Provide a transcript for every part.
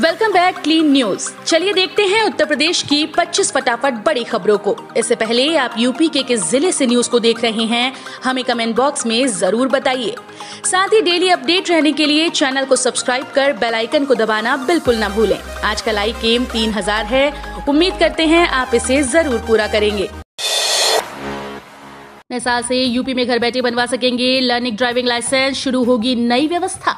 welcome back clean news चलिए देखते हैं उत्तर प्रदेश की 25 फटाफट बड़ी खबरों को इससे पहले आप यूपी के किस जिले से न्यूज को देख रहे हैं हमें कमेंट बॉक्स में जरूर बताइए साथ ही डेली अपडेट रहने के लिए चैनल को सब्सक्राइब कर बेल आइकन को दबाना बिल्कुल ना भूलें आज का लाइक एम तीन हजार है उम्मीद करते हैं आप इसे जरूर पूरा करेंगे नए ऐसी से यूपी में घर बैठे बनवा सकेंगे लर्निंग ड्राइविंग लाइसेंस शुरू होगी नई व्यवस्था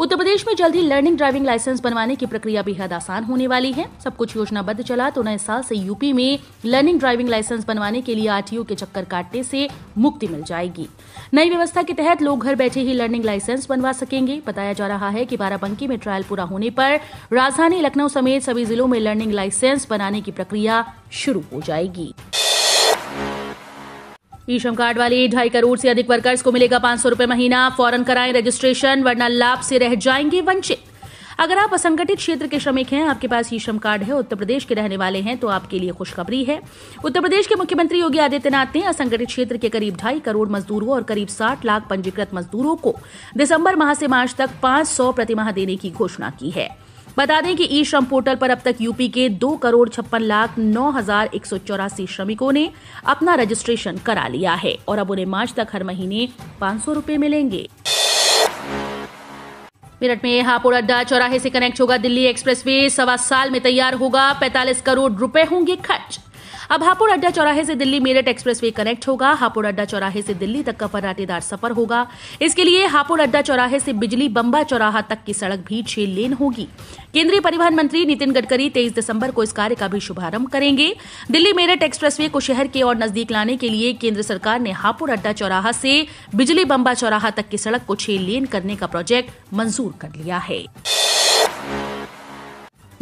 उत्तर प्रदेश में जल्द ही लर्निंग ड्राइविंग लाइसेंस बनवाने की प्रक्रिया बेहद आसान होने वाली है सब कुछ योजनाबद्ध चला तो नए साल से यूपी में लर्निंग ड्राइविंग लाइसेंस बनवाने के लिए आरटीओ के चक्कर काटने से मुक्ति मिल जाएगी नई व्यवस्था के तहत लोग घर बैठे ही लर्निंग लाइसेंस बनवा सकेंगे बताया जा रहा है कि बाराबंकी में ट्रायल पूरा होने पर राजधानी लखनऊ समेत सभी जिलों में लर्निंग लाइसेंस बनाने की प्रक्रिया शुरू हो जाएगी ई श्रम कार्ड वाले ढाई करोड़ से अधिक वर्कर्स को मिलेगा पांच सौ रूपये महीना फौरन कराएं रजिस्ट्रेशन वरना लाभ से रह जाएंगे वंचित अगर आप असंगठित क्षेत्र के श्रमिक हैं आपके पास ई श्रम कार्ड है उत्तर प्रदेश के रहने वाले हैं तो आपके लिए खुशखबरी है उत्तर प्रदेश के मुख्यमंत्री योगी आदित्यनाथ ने असंगठित क्षेत्र के करीब ढाई करोड़ मजदूरों और करीब साठ लाख पंजीकृत मजदूरों को दिसंबर माह से मार्च तक पांच सौ प्रतिमाह देने की घोषणा की है बता दें कि ई श्रम पोर्टल पर अब तक यूपी के दो करोड़ छप्पन लाख नौ हजार एक सौ चौरासी श्रमिकों ने अपना रजिस्ट्रेशन करा लिया है और अब उन्हें मार्च तक हर महीने पाँच सौ रूपए मिलेंगे मेरठ में हापुड़ अड्डा चौराहे से कनेक्ट होगा दिल्ली एक्सप्रेसवे सवा साल में तैयार होगा 45 करोड़ रुपए होंगे खर्च अब हापुड़ अड्डा चौराहे से दिल्ली मेरठ वे कनेक्ट होगा हापुड़ अड्डा चौराहे से दिल्ली तक का फर्राटेदार सफर होगा इसके लिए हापुड़ अड्डा चौराहे से बिजली बम्बा चौराहा तक की सड़क भी छह लेन होगी केंद्रीय परिवहन मंत्री नितिन गडकरी तेईस दिसंबर को इस कार्य का भी शुभारंभ करेंगे दिल्ली मेरठ एक्सप्रेस को शहर के और नजदीक लाने के लिए केंद्र सरकार ने हापुड़ अड्डा चौराहा से बिजली बम्बा चौराहा तक की सड़क को छह लेन करने का प्रोजेक्ट मंजूर कर लिया है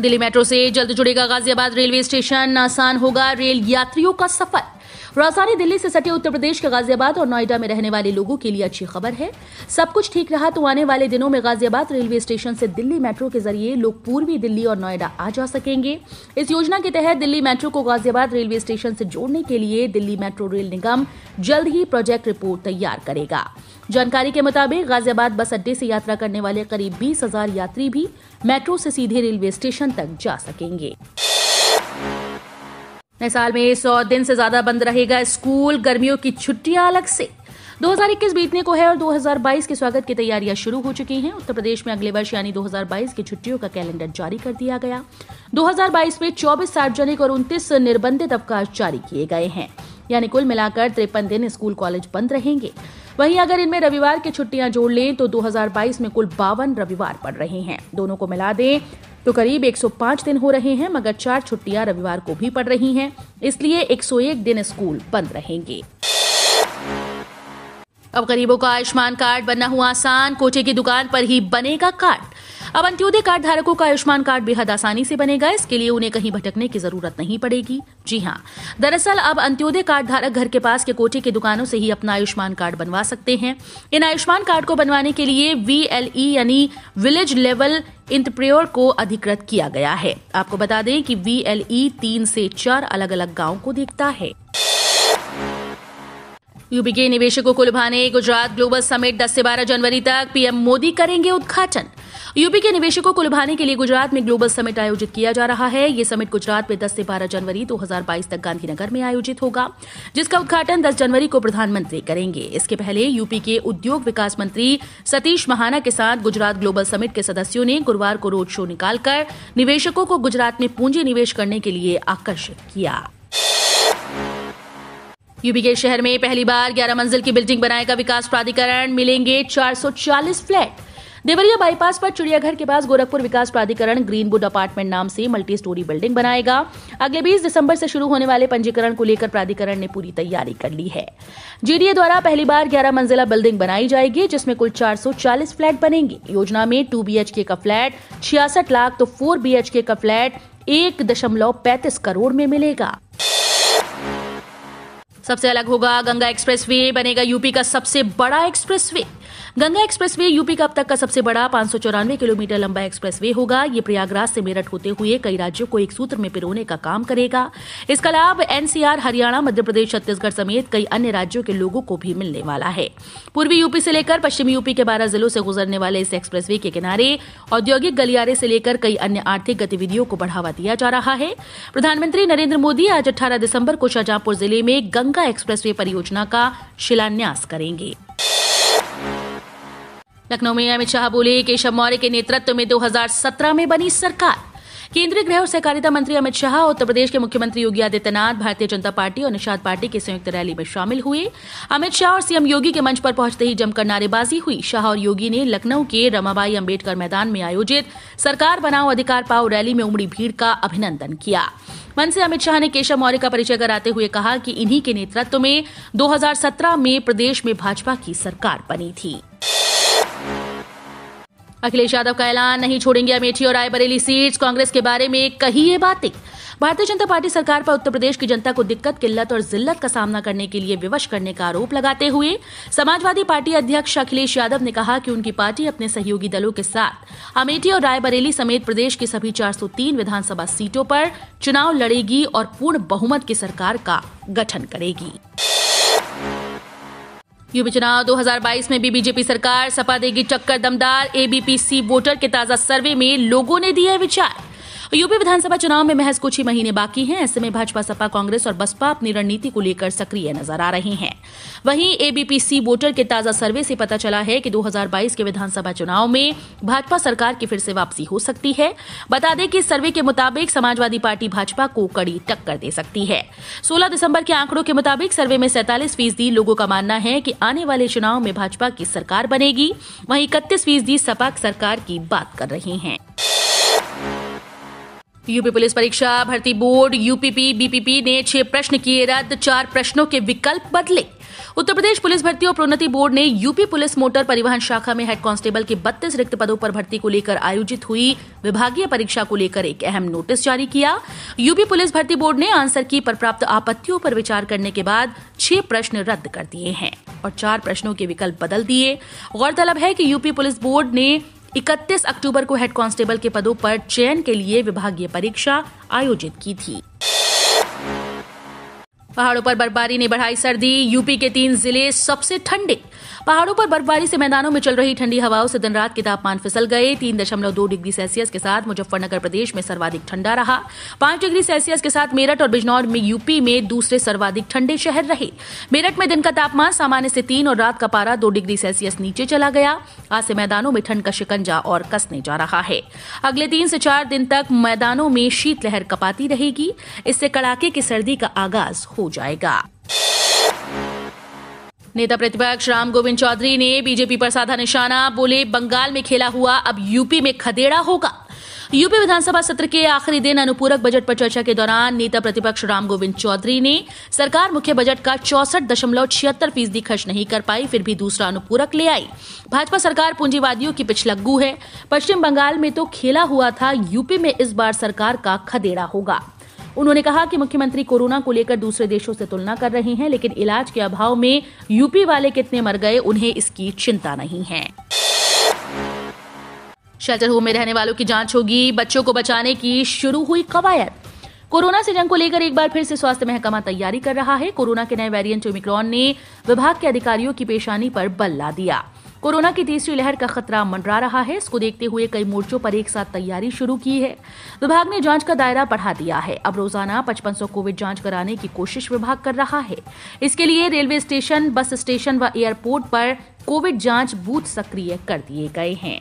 दिल्ली मेट्रो से जल्द जुड़ेगा गाजियाबाद रेलवे स्टेशन आसान होगा रेल यात्रियों का सफर राजधानी दिल्ली से सटे उत्तर प्रदेश के गाजियाबाद और नोएडा में रहने वाले लोगों के लिए अच्छी खबर है सब कुछ ठीक रहा तो आने वाले दिनों में गाजियाबाद रेलवे स्टेशन से दिल्ली मेट्रो के जरिए लोग पूर्वी दिल्ली और नोएडा आ जा सकेंगे इस योजना के तहत दिल्ली मेट्रो को गाजियाबाद रेलवे स्टेशन से जोड़ने के लिए दिल्ली मेट्रो रेल निगम जल्द ही प्रोजेक्ट रिपोर्ट तैयार करेगा जानकारी के मुताबिक गाजियाबाद बस अड्डे से यात्रा करने वाले करीब बीस हजार यात्री भी मेट्रो से सीधे रेलवे स्टेशन तक जा सकेंगे नए साल में सौ दिन से ज्यादा बंद रहेगा स्कूल गर्मियों की छुट्टियां अलग से 2021 बीतने को है और 2022 के स्वागत की तैयारियां शुरू हो चुकी हैं उत्तर प्रदेश में अगले वर्ष यानी 2022 की छुट्टियों का कैलेंडर जारी कर दिया गया 2022 में 24 सार्वजनिक और 29 निर्बंधित अवकाश जारी किए गए हैं यानी कुल मिलाकर तिरपन दिन स्कूल कॉलेज बंद रहेंगे वहीं अगर इनमें रविवार की छुट्टियां जोड़ लें तो 2022 में कुल बावन रविवार पड़ रहे हैं दोनों को मिला दें तो करीब 105 दिन हो रहे हैं मगर चार छुट्टियां रविवार को भी पड़ रही हैं इसलिए 101 दिन स्कूल बंद रहेंगे अब गरीबों का आयुष्मान कार्ड बनना हुआ आसान कोचे की दुकान पर ही बनेगा कार्ड अब अंत्योदय कार्ड धारकों का आयुष्मान कार्ड बेहद आसानी से बनेगा इसके लिए उन्हें कहीं भटकने की जरूरत नहीं पड़ेगी जी हाँ दरअसल अब अंत्योदय कार्ड धारक घर के पास के कोटे की दुकानों से ही अपना आयुष्मान कार्ड बनवा सकते हैं इन आयुष्मान कार्ड को बनवाने के लिए वी यानी विलेज लेवल इंटरप्रेयर को अधिकृत किया गया है आपको बता दें कि ई तीन से चार अलग अलग गाँव को देखता है यूपी के निवेशकों को लुभाने गुजरात ग्लोबल समिट 10 से 12 जनवरी तक पीएम मोदी करेंगे उद्घाटन यूपी के निवेशकों को लुभाने के लिए गुजरात में ग्लोबल समिट आयोजित किया जा रहा है ये समिट गुजरात में 10 से 12 जनवरी 2022 तक गांधीनगर में आयोजित होगा जिसका उद्घाटन 10 जनवरी को प्रधानमंत्री करेंगे इसके पहले यूपी के उद्योग विकास मंत्री सतीश महाना के साथ गुजरात ग्लोबल समिट के सदस्यों ने गुरुवार को रोड शो निकालकर निवेशकों को गुजरात में पूंजी निवेश करने के लिए आकर्षित किया यूपी के शहर में पहली बार 11 मंजिल की बिल्डिंग बनाएगा विकास प्राधिकरण मिलेंगे 440 फ्लैट देवरिया बाईपास पर चिड़ियाघर के पास गोरखपुर विकास प्राधिकरण ग्रीनवुड अपार्टमेंट नाम से मल्टी स्टोरी बिल्डिंग बनाएगा अगले 20 दिसंबर से शुरू होने वाले पंजीकरण को लेकर प्राधिकरण ने पूरी तैयारी कर ली है जीडीए द्वारा पहली बार 11 मंजिला बिल्डिंग बनाई जाएगी जिसमें कुल 440 फ्लैट बनेंगे योजना में टू बीएचके का फ्लैट छियासठ लाख तो फोर बीएचके का फ्लैट एक दशमलव पैंतीस करोड़ में मिलेगा सबसे अलग होगा गंगा एक्सप्रेस वे बनेगा यूपी का सबसे बड़ा expressway Ganga expressway UP का अब तक का सबसे बड़ा पांच किलोमीटर लंबा एक्सप्रेस वे होगा ये प्रयागराज से मेरठ होते हुए कई राज्यों को एक सूत्र में पिरोने का काम करेगा इसका लाभ एनसीआर हरियाणा मध्य प्रदेश छत्तीसगढ़ समेत कई अन्य राज्यों के लोगों को भी मिलने वाला है पूर्वी यूपी से लेकर पश्चिमी यूपी के बारह जिलों से गुजरने वाले इस एक्सप्रेस के किनारे औद्योगिक गलियारे से लेकर कई अन्य आर्थिक गतिविधियों को बढ़ावा दिया जा रहा है प्रधानमंत्री नरेंद्र मोदी आज अट्ठारह दिसंबर को शाहजहांपुर जिले में गंगा गंगा एक्सप्रेसवे परियोजना का शिलान्यास करेंगे लखनऊ में अमित शाह बोले केशव मौर्य के नेतृत्व में 2017 में बनी सरकार केंद्रीय गृह और सहकारिता मंत्री अमित शाह उत्तर प्रदेश के मुख्यमंत्री योगी आदित्यनाथ भारतीय जनता पार्टी और निषाद पार्टी की संयुक्त रैली में शामिल हुए अमित शाह और सीएम योगी के मंच पर पहुंचते ही जमकर नारेबाजी हुई शाह और योगी ने लखनऊ के रमाबाई अम्बेडकर मैदान में आयोजित सरकार बनाओ अधिकार पाओ रैली में उमड़ी भीड़ का अभिनंदन किया मन से अमित शाह ने केशव मौर्य का परिचय कराते हुए कहा कि इन्हीं के नेतृत्व में 2017 में प्रदेश में भाजपा की सरकार बनी थी अखिलेश यादव का ऐलान नहीं छोड़ेंगे अमेठी और रायबरेली सीट कांग्रेस के बारे में कही ये बातें भारतीय जनता पार्टी सरकार पर उत्तर प्रदेश की जनता को दिक्कत किल्लत और जिल्लत का सामना करने के लिए विवश करने का आरोप लगाते हुए समाजवादी पार्टी अध्यक्ष अखिलेश यादव ने कहा कि उनकी पार्टी अपने सहयोगी दलों के साथ अमेठी और रायबरेली समेत प्रदेश की सभी 403 विधानसभा सीटों पर चुनाव लड़ेगी और पूर्ण बहुमत की सरकार का गठन करेगी यूपी चुनाव 2022 में भी बीजेपी सरकार सपा देगी टक्कर दमदार एबीपीसी वोटर के ताजा सर्वे में लोगों ने दिए विचार यूपी विधानसभा चुनाव में महज कुछ ही महीने बाकी हैं ऐसे में भाजपा सपा कांग्रेस और बसपा अपनी रणनीति को लेकर सक्रिय नजर आ रहे हैं वहीं एबीपीसी वोटर के ताजा सर्वे से पता चला है कि 2022 के विधानसभा चुनाव में भाजपा सरकार की फिर से वापसी हो सकती है बता दें कि सर्वे के मुताबिक समाजवादी पार्टी भाजपा को कड़ी टक्कर दे सकती है सोलह दिसंबर के आंकड़ों के मुताबिक सर्वे में सैतालीस फीसदी लोगों का मानना है कि आने वाले चुनाव में भाजपा की सरकार बनेगी वहीं इकतीस फीसदी सपा सरकार की बात कर रही हैं यूपी पुलिस परीक्षा भर्ती बोर्ड यूपीपी बीपीपी ने छह प्रश्न किए रद्द चार प्रश्नों के विकल्प बदले उत्तर प्रदेश पुलिस भर्ती और प्रोन्नति बोर्ड ने यूपी पुलिस मोटर परिवहन शाखा में हेड कांस्टेबल के 32 रिक्त पदों पर भर्ती को लेकर आयोजित हुई विभागीय परीक्षा को लेकर एक अहम नोटिस जारी किया यूपी पुलिस भर्ती बोर्ड ने आंसर की पर प्राप्त आपत्तियों पर विचार करने के बाद छह प्रश्न रद्द कर दिए हैं और चार प्रश्नों के विकल्प बदल दिए गौरतलब है कि यूपी पुलिस बोर्ड ने 31 अक्टूबर को हेड कांस्टेबल के पदों पर चयन के लिए विभागीय परीक्षा आयोजित की थी पहाड़ों पर बर्फबारी ने बढ़ाई सर्दी यूपी के तीन जिले सबसे ठंडे पहाड़ों पर बर्फबारी से मैदानों में चल रही ठंडी हवाओं से दिन रात के तापमान फिसल गए तीन दशमलव दो डिग्री सेल्सियस के साथ मुजफ्फरनगर प्रदेश में सर्वाधिक ठंडा रहा पांच डिग्री सेल्सियस के साथ मेरठ और बिजनौर में यूपी में दूसरे सर्वाधिक ठंडे शहर रहे मेरठ में दिन का तापमान सामान्य से तीन और रात का पारा दो डिग्री सेल्सियस नीचे चला गया आज से मैदानों में ठंड का शिकंजा और कसने जा रहा है अगले तीन से चार दिन तक मैदानों में शीतलहर कपाती रहेगी इससे कड़ाके की सर्दी का आगाज हो जाएगा नेता प्रतिपक्ष राम गोविंद चौधरी ने बीजेपी पर साधा निशाना बोले बंगाल में खेला हुआ अब यूपी में खदेड़ा होगा यूपी विधानसभा सत्र के आखिरी दिन अनुपूरक बजट पर चर्चा के दौरान नेता प्रतिपक्ष राम गोविंद चौधरी ने सरकार मुख्य बजट का चौसठ दशमलव छिहत्तर फीसदी खर्च नहीं कर पाई फिर भी दूसरा अनुपूरक ले आई भाजपा सरकार पूंजीवादियों की पिछलग्गू है पश्चिम बंगाल में तो खेला हुआ था यूपी में इस बार सरकार का खदेड़ा होगा उन्होंने कहा कि मुख्यमंत्री कोरोना को लेकर दूसरे देशों से तुलना कर रहे हैं लेकिन इलाज के अभाव में यूपी वाले कितने मर गए उन्हें इसकी चिंता नहीं है शेल्टर होम में रहने वालों की जांच होगी बच्चों को बचाने की शुरू हुई कवायद कोरोना से जंग को लेकर एक बार फिर से स्वास्थ्य महकमा तैयारी कर रहा है कोरोना के नए वेरिएंट ओमिक्रॉन ने विभाग के अधिकारियों की पेशानी पर बल्ला दिया कोरोना की तीसरी लहर का खतरा मंडरा रहा है इसको देखते हुए कई मोर्चों पर एक साथ तैयारी शुरू की है विभाग ने जांच का दायरा बढ़ा दिया है अब रोजाना पचपन कोविड जांच कराने की कोशिश विभाग कर रहा है इसके लिए रेलवे स्टेशन बस स्टेशन व एयरपोर्ट पर कोविड जांच बूथ सक्रिय कर दिए गए हैं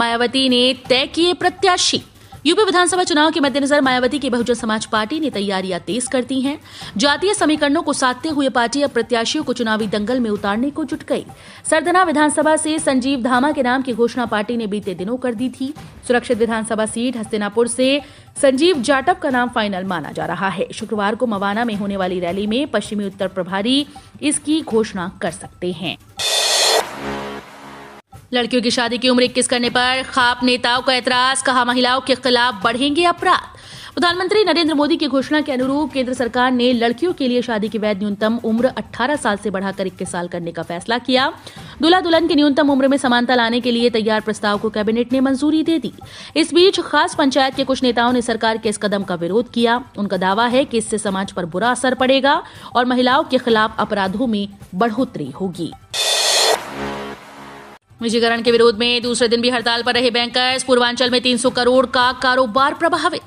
मायावती ने तय किए प्रत्याशी यूपी विधानसभा चुनाव के मद्देनजर मायावती की बहुजन समाज पार्टी ने तैयारियां तेज कर दी हैं जातीय समीकरणों को साधते हुए पार्टी अब प्रत्याशियों को चुनावी दंगल में उतारने को जुट गई सरदना विधानसभा से संजीव धामा के नाम की घोषणा पार्टी ने बीते दिनों कर दी थी सुरक्षित विधानसभा सीट हस्तिनापुर से संजीव जाटव का नाम फाइनल माना जा रहा है शुक्रवार को मवाना में होने वाली रैली में पश्चिमी उत्तर प्रभारी इसकी घोषणा कर सकते हैं लड़कियों की शादी की उम्र इक्कीस करने पर खाप नेताओं का एतराज कहा महिलाओं के खिलाफ बढ़ेंगे अपराध प्रधानमंत्री नरेंद्र मोदी की घोषणा के अनुरूप केंद्र सरकार ने लड़कियों के लिए शादी की वैध न्यूनतम उम्र 18 साल से बढ़ाकर 21 साल करने का फैसला किया दुला दुल्हन की न्यूनतम उम्र में समानता लाने के लिए तैयार प्रस्ताव को कैबिनेट ने मंजूरी दे दी इस बीच खास पंचायत के कुछ नेताओं ने सरकार के इस कदम का विरोध किया उनका दावा है कि इससे समाज पर बुरा असर पड़ेगा और महिलाओं के खिलाफ अपराधों में बढ़ोतरी होगी निजीकरण के विरोध में दूसरे दिन भी हड़ताल पर रहे बैंकर्स पूर्वांचल में 300 करोड़ का कारोबार प्रभावित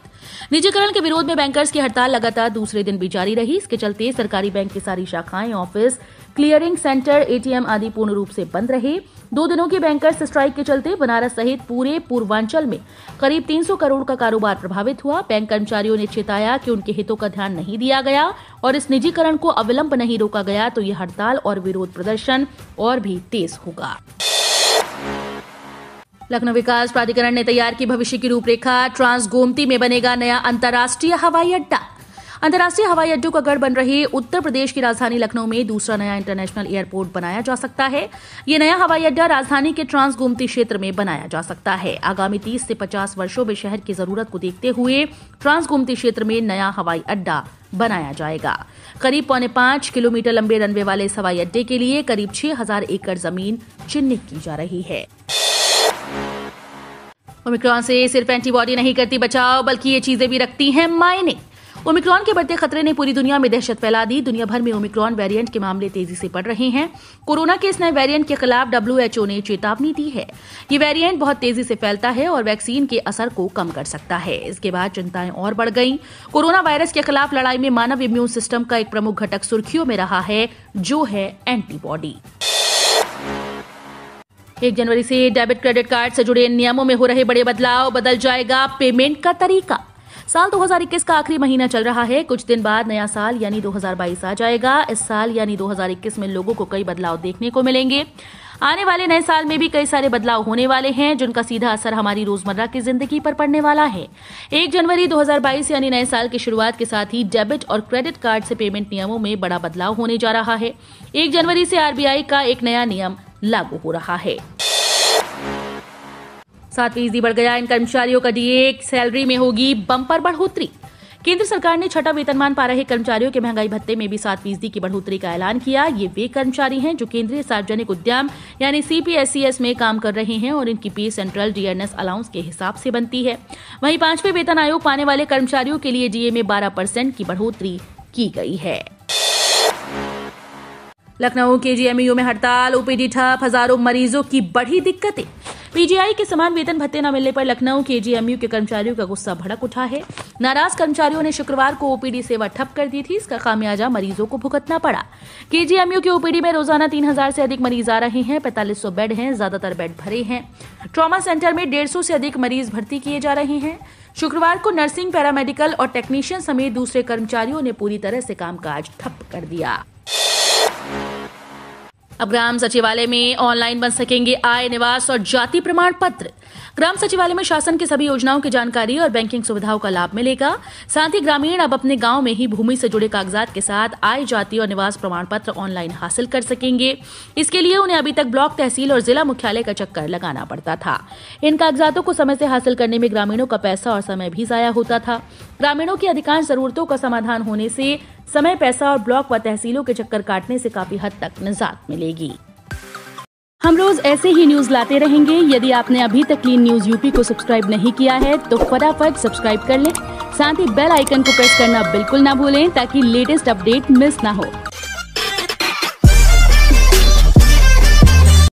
निजीकरण के विरोध में बैंकर्स की हड़ताल लगातार दूसरे दिन भी जारी रही इसके चलते सरकारी बैंक की सारी शाखाएं ऑफिस क्लियरिंग सेंटर एटीएम आदि पूर्ण रूप से बंद रहे दो दिनों के बैंकर्स स्ट्राइक के चलते बनारस सहित पूरे पूर्वांचल में करीब 300 करोड़ का कारोबार प्रभावित हुआ बैंक कर्मचारियों ने चेताया कि उनके हितों का ध्यान नहीं दिया गया और इस निजीकरण को अविलंब नहीं रोका गया तो यह हड़ताल और विरोध प्रदर्शन और भी तेज होगा लखनऊ विकास प्राधिकरण ने तैयार की भविष्य की रूपरेखा ट्रांस गोमती में बनेगा नया अंतर्राष्ट्रीय हवाई अड्डा अंतर्राष्ट्रीय हवाई अड्डों का गढ़ बन रहे उत्तर प्रदेश की राजधानी लखनऊ में दूसरा नया इंटरनेशनल एयरपोर्ट बनाया जा सकता है ये नया हवाई अड्डा राजधानी के ट्रांस गोमती क्षेत्र में बनाया जा सकता है आगामी 30 से 50 वर्षों में शहर की जरूरत को देखते हुए ट्रांस गोमती क्षेत्र में नया हवाई अड्डा बनाया जाएगा करीब पौने पांच किलोमीटर लंबे रनवे वाले इस हवाई अड्डे के लिए करीब छह हजार एकड़ जमीन चिन्हित की जा रही है ओमिक्रॉन से सिर्फ एंटीबॉडी नहीं करती बचाव बल्कि ये चीजें भी रखती हैं मायने ओमिक्रॉन के बढ़ते खतरे ने पूरी दुनिया में दहशत फैला दी दुनिया भर में ओमिक्रॉन वेरिएंट के मामले तेजी से बढ़ रहे हैं कोरोना के इस नए वेरिएंट के खिलाफ डब्ल्यू ने चेतावनी दी है ये वेरिएंट बहुत तेजी से फैलता है और वैक्सीन के असर को कम कर सकता है इसके बाद चिंताएं और बढ़ गई कोरोना वायरस के खिलाफ लड़ाई में मानव इम्यून सिस्टम का एक प्रमुख घटक सुर्खियों में रहा है जो है एंटीबॉडी एक जनवरी से डेबिट क्रेडिट कार्ड से जुड़े नियमों में हो रहे बड़े बदलाव बदल जाएगा पेमेंट का तरीका साल 2021 का आखिरी महीना चल रहा है कुछ दिन बाद नया साल यानी 2022 आ जाएगा इस साल यानी 2021 में लोगों को कई बदलाव देखने को मिलेंगे आने वाले नए साल में भी कई सारे बदलाव होने वाले हैं जिनका सीधा असर हमारी रोजमर्रा की जिंदगी पर पड़ने वाला है एक जनवरी 2022 यानी नए साल की शुरुआत के साथ ही डेबिट और क्रेडिट कार्ड से पेमेंट नियमों में बड़ा बदलाव होने जा रहा है एक जनवरी से आरबीआई का एक नया नियम लागू हो रहा है सात फीसदी बढ़ गया इन कर्मचारियों का डीए सैलरी में होगी बंपर बढ़ोतरी केंद्र सरकार ने छठा वेतनमान पा रहे कर्मचारियों के महंगाई भत्ते में भी सात फीसदी की बढ़ोतरी का ऐलान किया ये वे कर्मचारी हैं जो केंद्रीय सार्वजनिक उद्यम यानी सीपीएससीएस में काम कर रहे हैं और इनकी पे सेंट्रल डीएनएस अलाउंस के हिसाब से बनती है वहीं पांचवें वेतन आयोग पाने वाले कर्मचारियों के लिए डीए में बारह परसेंट की बढ़ोतरी की गई है लखनऊ के जीएमयू में हड़ताल ओपीडी ठप हजारों मरीजों की बढ़ी दिक्कतें पीजीआई के समान वेतन भत्ते न मिलने पर लखनऊ के जीएमयू के कर्मचारियों का गुस्सा भड़क उठा है नाराज कर्मचारियों ने शुक्रवार को ओपीडी सेवा ठप कर दी थी इसका खामियाजा मरीजों को भुगतना पड़ा के केजीएमयू के ओपीडी में रोजाना तीन हजार से अधिक मरीज आ रहे हैं पैंतालीस बेड हैं ज्यादातर बेड भरे हैं ट्रामा सेंटर में डेढ़ से अधिक मरीज भर्ती किए जा रहे हैं शुक्रवार को नर्सिंग पैरामेडिकल और टेक्नीशियन समेत दूसरे कर्मचारियों ने पूरी तरह से कामकाज ठप कर दिया अब ग्राम सचिवालय में ऑनलाइन बन सकेंगे आय निवास और जाति प्रमाण पत्र ग्राम सचिवालय में शासन की सभी योजनाओं की जानकारी और बैंकिंग सुविधाओं का लाभ मिलेगा साथ ही ग्रामीण अब अपने गांव में ही भूमि से जुड़े कागजात के साथ आय जाति और निवास प्रमाण पत्र ऑनलाइन हासिल कर सकेंगे इसके लिए उन्हें अभी तक ब्लॉक तहसील और जिला मुख्यालय का चक्कर लगाना पड़ता था इन कागजातों को समय से हासिल करने में ग्रामीणों का पैसा और समय भी जाया होता था ग्रामीणों की अधिकांश जरूरतों का समाधान होने से समय पैसा और ब्लॉक व तहसीलों के चक्कर काटने से काफी हद तक निजात मिलेगी हम रोज ऐसे ही न्यूज लाते रहेंगे यदि आपने अभी तक क्लीन न्यूज यूपी को सब्सक्राइब नहीं किया है तो फटाफट सब्सक्राइब कर लें साथ ही बेल आइकन को प्रेस करना बिल्कुल ना भूलें ताकि लेटेस्ट अपडेट मिस ना हो